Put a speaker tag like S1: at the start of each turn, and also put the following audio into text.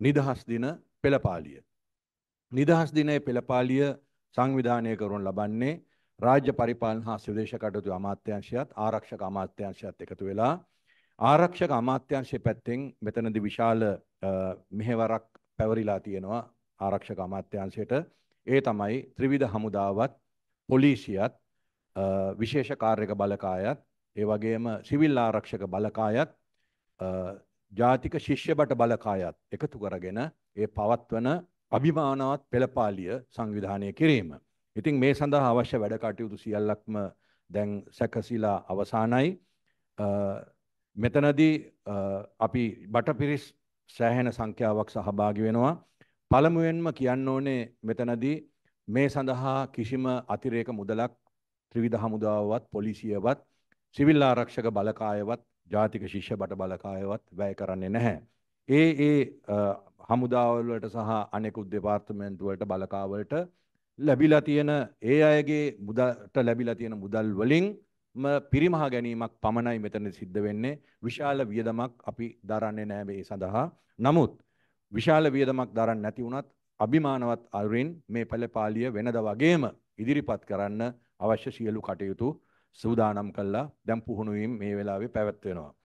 S1: නිදහස් දින පෙළපාලිය. නිදහස් දිනේ පෙළපාලිය සංවිධානය කරනු ලබන්නේ රාජ්‍ය පරිපාලන හා සුදේශ කටයුතු අමාත්‍යංශයත් ආරක්ෂක අමාත්‍යංශයත් එකතු වෙලා ආරක්ෂක අමාත්‍යංශය පැත්තෙන් මෙතනදි විශාල මෙහෙවරක් පැවරිලා තියෙනවා ආරක්ෂක අමාත්‍යංශයට ඒ තමයි ත්‍රිවිධ හමුදාවත් පොලිසියත් විශේෂ කාර්යක බලකායත් ඒ වගේම සිවිල් ආරක්ෂක බලකායත් ජාතික ශිෂ්‍ය බට බලකායත් එකතු කරගෙන ඒ පවත්වන අභිමානවත් පෙළපාලිය සංවිධානය කිරීම. ඉතින් මේ සඳහා අවශ්‍ය වැඩ කටයුතු සියල්ලක්ම දැන් සැකසිලා අවසానයි. මෙතනදී අපි බටපිරිස් සෑහෙන සංඛ්‍යාවක් සහභාගි වෙනවා. පළමුවෙන්ම කියන්න ඕනේ මෙතනදී මේ සඳහා කිසිම අතිරේක මුදලක් ත්‍රිවිධ හමුදාවවත් පොලිසියවත් සිවිල් ආරක්ෂක බලකායවත් ජාතික ශිෂ්‍ය බට බලකායවත් වැය කරන්නේ නැහැ. ඒ ඒ හමුදාවල්වලට සහ අනෙකුත් දෙපාර්තමෙන්න්තුවලට බලකාවලට ලැබිලා තියෙන ඒ අයගේ මුදට ලැබිලා තියෙන මුදල් වලින් පිරිමහා ගැනීමක් පමණයි මෙතන සිද්ධ වෙන්නේ විශාල වියදමක් අපි දරන්නේ නෑ මේ සඳහා. නමුත් විශාල වියදමක් දරන්න නැති වුණත් අභිමානවත් අරුරින් මේ පළපාලිය වෙනද වගේම ඉදිරිපත් කරන්න අවශ්‍ය සියලු කටයුතු සූදානම් කළා දැන් පුහුණුවීම් මේ වෙලාවේ පැවැත්වෙනවා.